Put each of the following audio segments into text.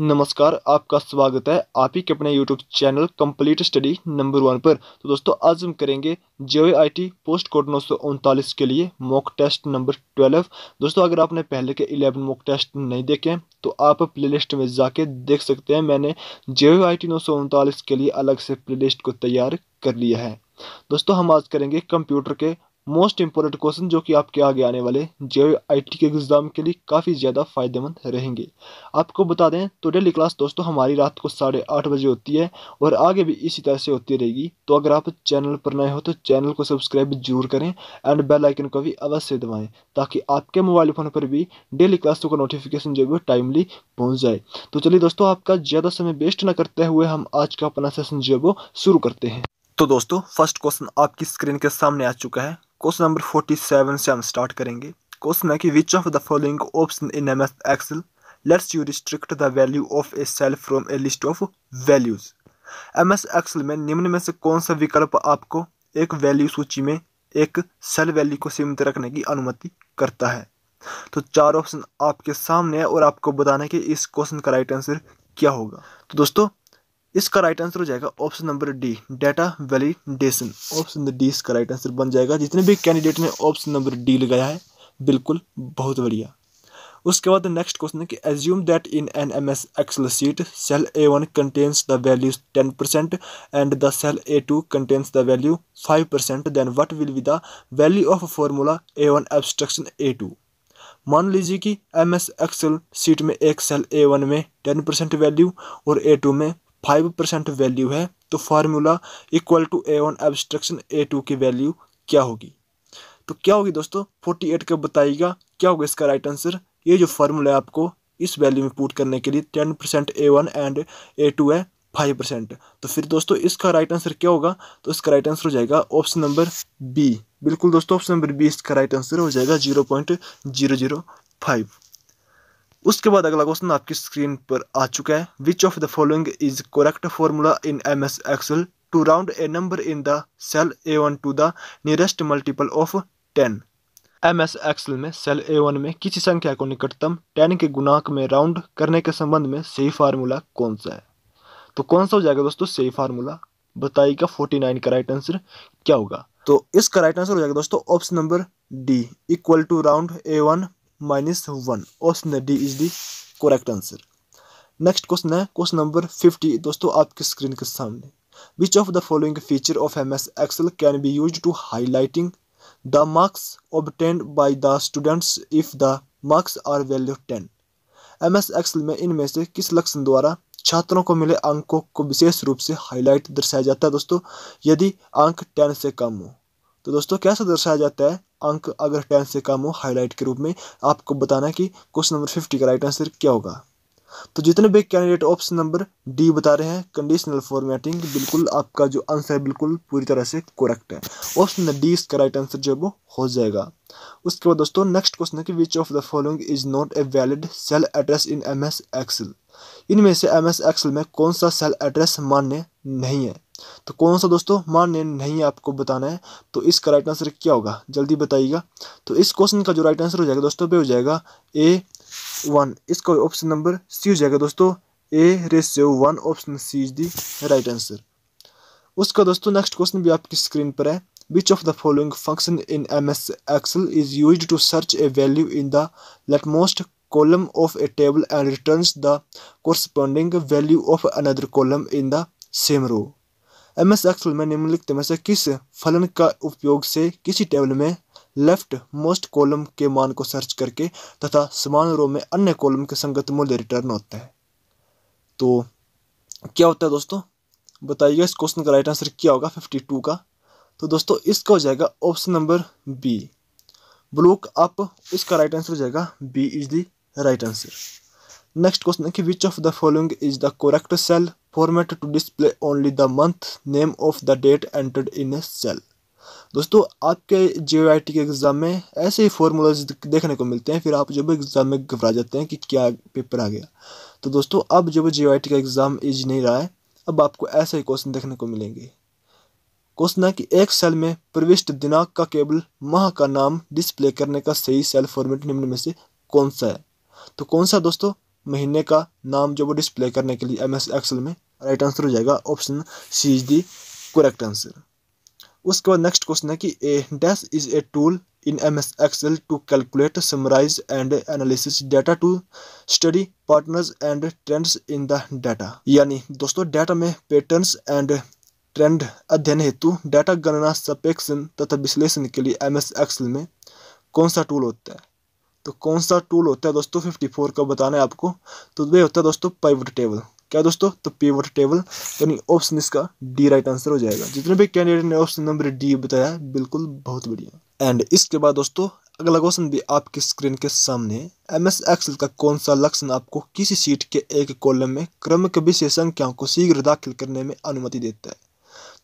नमस्कार आपका स्वागत है आप ही के अपने YouTube channel complete study number one पर तो दोस्तों आज हम करेंगे J I T post code नौ सौ उनतालीस के लिए मॉक टेस्ट नंबर ट्वेल्व दोस्तों अगर आपने पहले के इलेवन मॉक टेस्ट नहीं देखे तो आप प्लेलिस्ट में जाके देख सकते हैं मैंने जे आई टी नौ सौ उनतालीस के लिए अलग से लिस्ट को तैयार कर लिया है दोस्तों हम आज करेंगे कंप्यूटर के मोस्ट इंपॉर्टेंट क्वेश्चन जो कि आपके आगे आने वाले जे आई टी के एग्ज़ाम के लिए काफ़ी ज़्यादा फ़ायदेमंद रहेंगे आपको बता दें तो डेली क्लास दोस्तों हमारी रात को साढ़े आठ बजे होती है और आगे भी इसी तरह से होती रहेगी तो अगर आप चैनल पर नए हो तो चैनल को सब्सक्राइब जरूर करें एंड बेलाइकन को भी अवश्य दबाएं ताकि आपके मोबाइल फ़ोन पर भी डेली क्लासों का नोटिफिकेशन जो है टाइमली पहुँच जाए तो चलिए दोस्तों आपका ज़्यादा समय वेस्ट न करते हुए हम आज का अपना सेशन जो है वो शुरू करते हैं तो दोस्तों फर्स्ट क्वेश्चन आपकी स्क्रीन के सामने आ चुका है क्वेश्चन नंबर फोर्टी सेवन से हम स्टार्ट करेंगे क्वेश्चन है कि which of the following option in M S Excel lets you restrict the value of a cell from a list of values M S Excel में निम्न में से कौन सा विकल्प आपको एक वैल्यू सूची में एक सेल वैल्यू को सीमित रखने की अनुमति करता है तो चार ऑप्शन आपके सामने है और आपको बताना है कि इस क्वेश्चन का राइट आंसर क्या होगा तो दोस्तों इसका राइट आंसर हो जाएगा option number D data validation option D इसका राइट आंसर बन जाएगा जितने भी कैंडिडेट ने ऑप्शन नंबर डी लगाया है बिल्कुल बहुत बढ़िया उसके बाद नेक्स्ट क्वेश्चन है कि assume that in an M S Excel sheet cell A one contains the value ten percent and the cell A two contains the value five percent then what will be the value of formula A one abstraction A two मान लीजिए कि M S Excel sheet में एक cell A one में ten percent value और A two में five percent value है तो formula equal to A one abstraction A two की वैल्यू क्या होगी तो क्या होगी दोस्तों फोर्टी एट का बताइएगा क्या होगा इसका राइट आंसर ये जो फार्मूला है आपको इस वैल्यू में पुट करने के लिए ten percent A one and A two है फाइव परसेंट तो फिर दोस्तों इसका राइट आंसर क्या होगा तो इसका राइट आंसर हो जाएगा ऑप्शन नंबर बी बिल्कुल दोस्तों ऑप्शन नंबर बी इसका राइट आंसर हो जाएगा zero point zero zero five उसके बाद अगला क्वेश्चन आपकी स्क्रीन पर आ चुका है which of the following is correct formula in M S Excel to round a number in the cell A one to the nearest multiple of ten M S Excel में cell A one में किसी संख्या को निकटतम ten के गुणांक में round करने के संबंध में सही फार्मूला कौन सा है तो कौन सा हो जाएगा दोस्तों सही फार्मूला बताइएगा फोर्टी नाइन का राइट आंसर क्या होगा तो इसका राइट आंसर हो जाएगा दोस्तों option number D equal to round A one minus one option D is the correct answer next question है क्वेश्चन नंबर फिफ्टी दोस्तों आपके स्क्रीन के सामने which of the following feature of M S Excel can be use to highlighting the marks obtained by the students if the marks are value ten M S Excel में इनमें से किस लक्षण द्वारा छात्रों को मिले अंकों को विशेष रूप से हाईलाइट दर्शाया जाता है दोस्तों यदि अंक टेन से कम हो तो दोस्तों कैसा दर्शाया जाता है अंक अगर टेन से कम हो हाईलाइट के रूप में आपको बताना कि क्वेश्चन नंबर फिफ्टी का राइट आंसर क्या होगा तो जितने भी कैंडिडेट ऑप्शन नंबर डी बता रहे हैं कंडीशनल फॉर्मेटिंग बिल्कुल आपका जो आंसर है बिल्कुल पूरी तरह से करेक्ट है ऑप्शन डी इसका राइट आंसर जो है वो हो जाएगा उसके बाद दोस्तों नेक्स्ट क्वेश्चन है कि which of the following is not a valid cell address in M S Excel इनमें से एम एस एक्सल में कौन सा सेल एड्रेस मान्य नहीं है तो कौन सा दोस्तों मान ने नहीं आपको बताना है तो इसका राइट आंसर क्या होगा जल्दी बताइएगा तो इस क्वेश्चन का जो राइट आंसर हो जाएगा दोस्तों वे हो जाएगा ए वन इसका ऑप्शन नंबर सी हो जाएगा दोस्तों A ratio one option C is the right answer उसका दोस्तों नेक्स्ट क्वेश्चन भी आपकी स्क्रीन पर है which of the following function in M S Excel is use to search a value in the leftmost column of a table and return the corresponding value of another column in the same row M S Excel में निम्नलिखित में से किस फलन का उपयोग से किसी टेबल में लेफ्ट मोस्ट कॉलम के मान को सर्च करके तथा समान रो में अन्य कॉलम के संगत मूल्य रिटर्न होता है तो क्या होता है दोस्तों बताइएगा इस क्वेश्चन का राइट आंसर क्या होगा फिफ्टी टू का तो दोस्तों इसका हो जाएगा option number B VLOOKUP इसका राइट आंसर हो जाएगा B is the right answer next question है कि which of the following is the correct cell format to display only the month name of the date entered in a cell दोस्तों आपके जे के exam में ऐसे ही formulas देखने को मिलते हैं फिर आप जब एग्ज़ाम में घबरा जाते हैं कि क्या पेपर आ गया तो दोस्तों अब जब जे का एग्ज़ाम ईज नहीं रहा है अब आपको ऐसे ही क्वेश्चन देखने को मिलेंगे क्वेश्चन है कि एक सेल में प्रविष्ट दिनांक का केवल माह का नाम डिस्प्ले करने का सही सेल फॉर्मेट निम्न में से कौन सा है तो कौन सा दोस्तों महीने का नाम जो वो डिस्प्ले करने के लिए एम एस में राइट आंसर हो जाएगा option C is the correct answer उसके बाद नेक्स्ट क्वेश्चन है कि a dash is a tool in M S Excel to calculate summarise and analysis data to study partners and trends in the data यानी दोस्तों data में patterns and trend अध्ययन हेतु data गणना सपेक्षण तथा विश्लेषण के लिए एम एस एक्सएल में कौन सा टूल होता है तो कौन सा टूल होता है दोस्तों फिफ्टी फोर का बताना है आपको तो वह होता है दोस्तों पाइवट टेबल क्या दोस्तों तो पेवट टेबल यानी ऑप्शन इसका डी राइट आंसर हो जाएगा जितने भी कैंडिडेट ने ऑप्शन नंबर डी बताया बिल्कुल बहुत बढ़िया एंड इसके बाद दोस्तों अगला क्वेश्चन भी आपकी स्क्रीन के सामने एम एस एक्सल का कौन सा लक्षण आपको किसी सीट के एक कॉलम में क्रमिक विषय संख्याओं को शीघ्र दाखिल करने में अनुमति देता है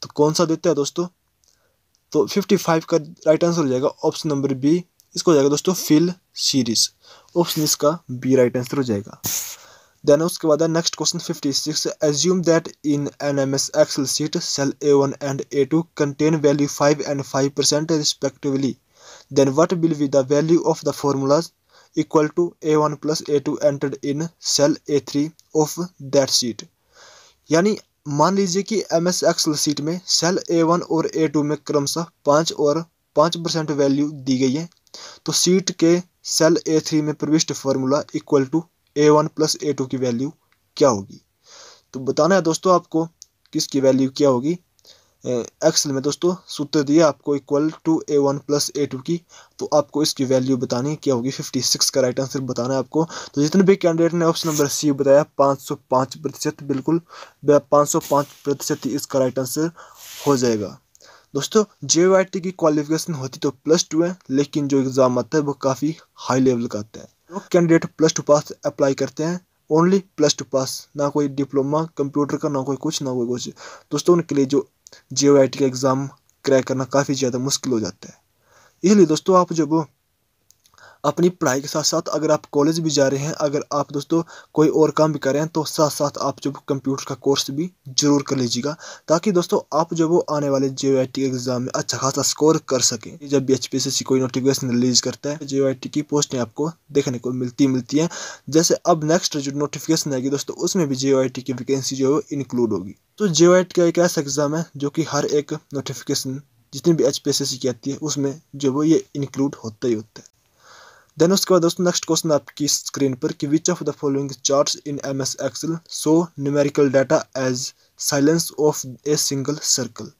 तो कौन सा देता है दोस्तों तो 55 का राइट आंसर हो जाएगा ऑप्शन नंबर बी इसको हो जाएगा दोस्तों फिल सीरीज ऑप्शन इसका बी राइट आंसर हो जाएगा देन उसके बाद next question fifty six assume that in an M S Excel sheet cell A one and A two contain value five and five percent respectively then what will be the value of the formulas equal to A one plus A two entered in cell A three of that sheet यानी मान लीजिए कि M S Excel sheet में cell A one और A two में क्रमशः पाँच और पाँच परसेंट वैल्यू दी गई है तो सीट के सेल ए थ्री में प्रविष्ट formula equal to A one plus A two की वैल्यू क्या होगी तो बताना है दोस्तों आपको किसकी वैल्यू क्या होगी एक्सल में दोस्तों सूत्र दिया आपको equal to A one plus A two की तो आपको इसकी वैल्यू बतानी क्या होगी फिफ्टी सिक्स का राइट आंसर बताना है आपको तो जितने भी कैंडिडेट ने ऑप्शन नंबर सी बताया पाँच सौ पाँच प्रतिशत बिल्कुल पाँच सौ पाँच प्रतिशत ही इसका राइट आंसर हो जाएगा दोस्तों जे की क्वालिफिकेशन होती तो प्लस टू है लेकिन जो एग्ज़ाम आता है वो काफ़ी हाई लेवल का आता है जो candidate plus two pass apply करते हैं ओनली प्लस टू पास ना कोई डिप्लोमा कंप्यूटर का ना कोई कुछ ना कोई कुछ दोस्तों उनके लिए जो जे का एग्ज़ाम क्रैक करना काफ़ी ज़्यादा मुश्किल हो जाता है इसलिए दोस्तों आप जब अपनी पढ़ाई के साथ साथ अगर आप कॉलेज भी जा रहे हैं अगर आप दोस्तों कोई और काम भी कर रहे हैं तो साथ साथ आप जो कंप्यूटर का कोर्स भी जरूर कर लीजिएगा ताकि दोस्तों आप जो वो आने वाले जे एग्ज़ाम में अच्छा खासा स्कोर कर सकें जब B H P S C कोई नोटिफिकेशन रिलीज करता है जे की पोस्टें आपको देखने को मिलती मिलती हैं जैसे अब नेक्स्ट जो नोटिफिकेशन आएगी दोस्तों उसमें भी जे की वैकेंसी जो है इंक्लूड होगी तो जे का एक ऐसा एग्ज़ाम है जो कि हर एक नोटिफिकेशन जितनी भी एच पी एस सी की आती है उसमें जो वो ये इंक्लूड होता ही होता है देन उसके बाद दोस्तों नेक्स्ट क्वेश्चन आपकी स्क्रीन पर कि which of the following charts in M S Excel so numerical data as slices of a single circle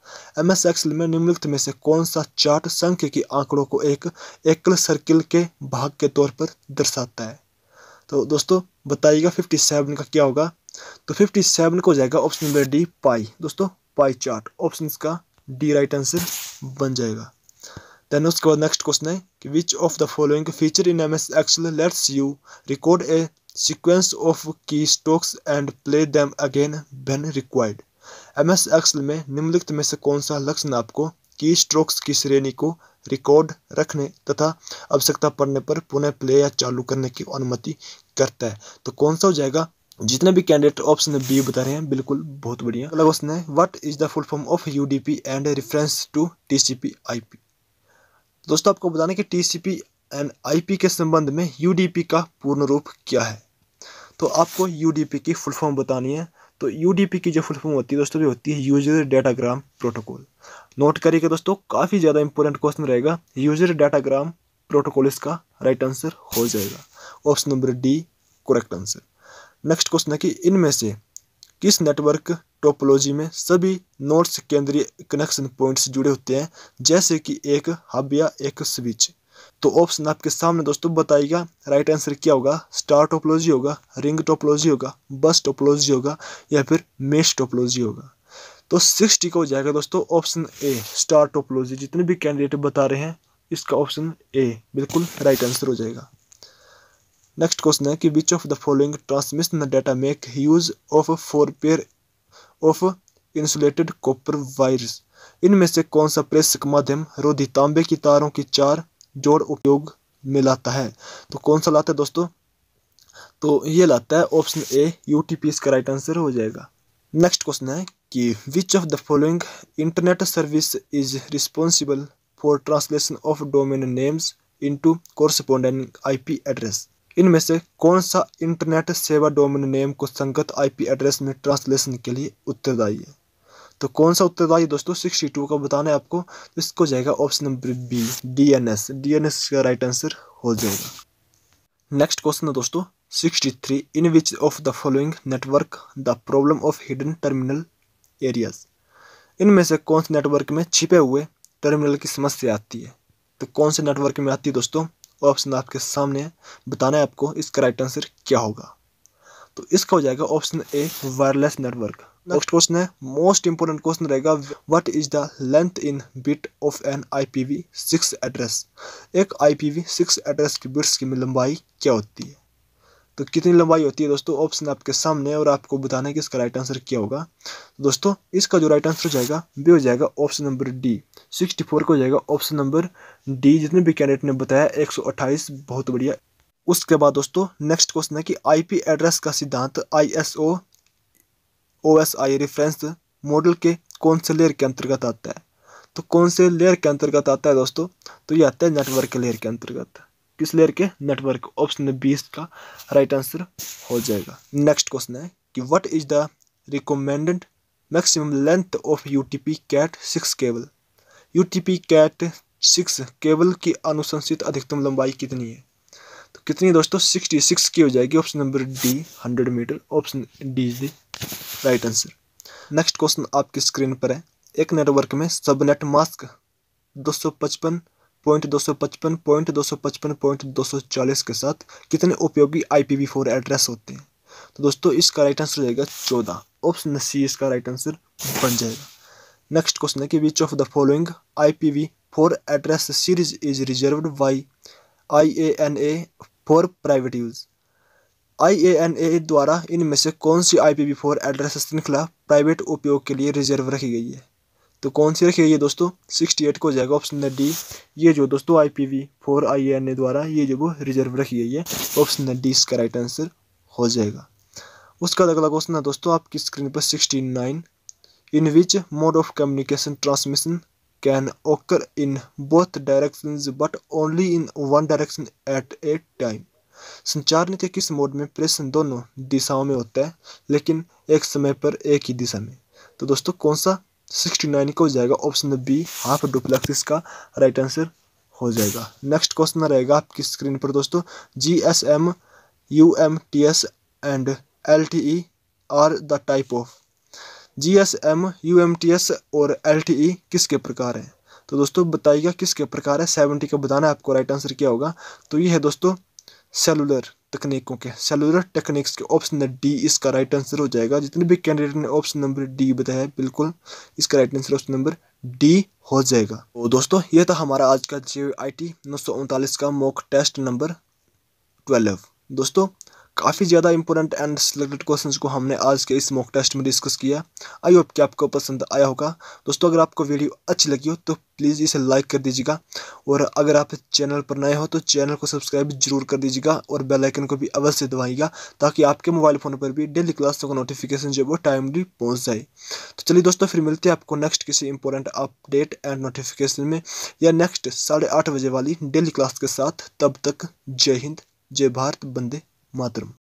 M S Excel में निम्नलिखित में से कौन सा चार्ट संख्य के आंकड़ों को एक एकल सर्किल के भाग के तौर पर दर्शाता है तो दोस्तों बताइएगा फिफ्टी सेवन का क्या होगा तो फिफ्टी सेवन को जाएगा ऑप्शन नंबर डी पाई दोस्तों पाई चार्ट ऑप्शन का डी राइट आंसर बन जाएगा देन उसके बाद नेक्स्ट क्वेश्चन है कि which of the following feature in M S Excel lets you record a sequence of key strokes and play them again when required M S Excel में निम्नलिखित में से कौन सा लक्षण आपको की स्ट्रोक्स की श्रेणी को रिकॉर्ड रखने तथा आवश्यकता पड़ने पर पुनः प्ले या चालू करने की अनुमति करता है तो कौन सा हो जाएगा जितने भी कैंडिडेट ऑप्शन बी बता रहे हैं बिल्कुल बहुत बढ़िया अगला क्वेश्चन है what is the full form of UDP and reference to TCP IP दोस्तों आपको बताने कि T C P and I P के संबंध में यू डी पी का पूर्ण रूप क्या है तो आपको यू डी पी की फुल फॉर्म बतानी है तो यू डी पी की जो फुल फॉर्म होती है दोस्तों भी होती है यूजर डाटाग्राम प्रोटोकॉल नोट करिएगा दोस्तों काफ़ी ज़्यादा इंपॉर्टेंट क्वेश्चन रहेगा यूजर डाटाग्राम प्रोटोकॉल इसका राइट आंसर हो जाएगा option number D correct answer next question है कि इनमें से किस नेटवर्क टोपोलॉजी में सभी नोड्स केंद्रीय कनेक्शन पॉइंट्स जुड़े होते हैं जैसे कि एक हब या एक स्विच तो ऑप्शन आपके सामने दोस्तों बताइएगा राइट आंसर क्या होगा स्टार टोपोलॉजी होगा रिंग टोपोलॉजी होगा बस टोपोलॉजी होगा या फिर मेश टोपोलॉजी होगा तो सिक्स का हो जाएगा दोस्तों ऑप्शन ए स्टार टोपोलॉजी जितने भी कैंडिडेट बता रहे हैं इसका ऑप्शन ए बिल्कुल राइट आंसर हो जाएगा नेक्स्ट क्वेश्चन है कि which of the following transmission data make use of four pair of insulated copper wires इनमें से कौन सा प्रेसक माध्यम रोधी तांबे की तारों की चार जोड़ उपयोग में लाता है तो कौन सा लाता है दोस्तों तो ये लाता है option A U T P इसका राइट आंसर हो जाएगा नेक्स्ट क्वेश्चन है कि which of the following internet service is responsible for translation of domain names into corresponding IP address इनमें से कौन सा इंटरनेट सेवा डोमेन नेम को संगत आईपी एड्रेस में ट्रांसलेशन के लिए उत्तरदायी है तो कौन सा उत्तरदायी दोस्तों सिक्सटी टू का बताना है आपको तो इसको जाएगा option number B D N S D N S का राइट आंसर हो जाएगा नेक्स्ट क्वेश्चन है दोस्तों sixty three in which of the following network the problem of hidden terminal areas इनमें से कौन से नेटवर्क में छिपे हुए टर्मिनल की समस्या आती है तो कौन से नेटवर्क में आती है दोस्तों ऑप्शन आपके सामने है बताना है आपको इसका राइट आंसर क्या होगा तो इसका हो जाएगा option A wireless network next question है मोस्ट इंपोर्टेंट क्वेश्चन रहेगा what is the length in bit of an IPv six address एक आईपीवी सिक्स एड्रेस की बिट्स की लंबाई क्या होती है तो कितनी लंबाई होती है दोस्तों ऑप्शन आपके सामने और आपको बताना है कि इसका राइट आंसर क्या होगा तो दोस्तों इसका जो राइट आंसर हो जाएगा वे हो जाएगा option number D sixty four का हो जाएगा ऑप्शन नंबर डी जितने भी कैंडिडेट ने बताया एक सौ अट्ठाईस बहुत बढ़िया उसके बाद दोस्तों नेक्स्ट क्वेश्चन है कि पी एड्रेस का सिद्धांत आईएसओ ओएसआई रेफरेंस मॉडल के कौन से लेयर के अंतर्गत आता है तो कौन से लेयर के अंतर्गत आता है दोस्तों तो ये आता है नेटवर्क के लेयर के अंतर्गत किस लेयर के नेटवर्क ऑप्शन बी इसका राइट आंसर हो जाएगा नेक्स्ट क्वेश्चन है कि what is the recommended maximum length of UTP cat six cable UTP cat six cable की अनुशंसित अधिकतम लंबाई कितनी है तो कितनी दोस्तों सिक्सटी सिक्स की हो जाएगी option number D hundred metre option D is the right answer next question आपकी स्क्रीन पर है एक नेटवर्क में सबनेट मास्क दो सौ पचपन पॉइंट दो सौ पचपन पॉइंट दो सौ पचपन पॉइंट दो सौ चालीस के साथ कितने उपयोगी I P V four address होते हैं तो दोस्तों इसका राइट आंसर हो जाएगा चौदह ऑप्शन सी इसका राइट आंसर बन जाएगा नेक्स्ट क्वेश्चन है कि which of the following I P V four address series is reserve by I A N A for private use I A N A द्वारा इनमें से कौन सी I P V four address श्रृंखला private उपयोग के लिए रिजर्व रखी गई है तो कौन सी रखी गई है दोस्तों सिक्सटी एट को हो जाएगा ऑप्शन नंबर डी ये जो दोस्तों I P V four I N A द्वारा ये जो वो रिजर्व रखी गई है ऑप्शन नंबर डी इसका राइट आंसर हो जाएगा उसका अगला क्वेश्चन है दोस्तों आपकी स्क्रीन पर sixty nine in which mode of communication transmission can occur in both direction but only in one direction at a time संचार नीति किस मोड में प्रेषण दोनों दिशाओं में होता है लेकिन एक समय पर एक ही दिशा में तो दोस्तों कौन सा सिक्सटी नाइन का हो जाएगा ऑप्शन बी हाफ डुप्लेक्स इसका राइट आंसर हो जाएगा नेक्स्ट क्वेश्चन रहेगा आपकी स्क्रीन पर दोस्तों G S M U M T S and L T E are the type of G S M U M T S और L T E किसके प्रकार हैं तो दोस्तों बताइएगा किसके प्रकार है सेवेंटी का बताना है आपको राइट आंसर क्या होगा तो ये है दोस्तों सेलुलर तकनीकों के सेलुलर टेक्निक्स के ऑप्शन डी इसका राइट आंसर हो जाएगा जितने भी कैंडिडेट ने ऑप्शन नंबर डी बताया बिल्कुल इसका right answer option number D हो जाएगा तो दोस्तों यह था हमारा आज का जे आई टी नौ सौ उनतालीस का मॉक टेस्ट नंबर ट्वेल्व दोस्तों काफ़ी ज़्यादा इंपॉर्टेंट एंड सिलेक्टेड क्वेश्चंस को हमने आज के इस मॉक टेस्ट में डिस्कस किया आई होप कि आपको पसंद आया होगा दोस्तों अगर आपको वीडियो अच्छी लगी हो तो प्लीज़ इसे लाइक कर दीजिएगा और अगर आप चैनल पर नए हो तो चैनल को सब्सक्राइब जरूर कर दीजिएगा और बेल आइकन को भी अवश्य दबाइएगा ताकि आपके मोबाइल फ़ोन पर भी डेली क्लास का नोटिफिकेशन जो है वो टाइमली पहुँच जाए तो चलिए दोस्तों फिर मिलते हैं आपको नेक्स्ट किसी इंपॉर्टेंट अपडेट एंड नोटिफिकेशन में या नेक्स्ट साढ़े आठ बजे वाली डेली क्लास के साथ तब तक जय हिंद जय भारत बंदे मोहतरम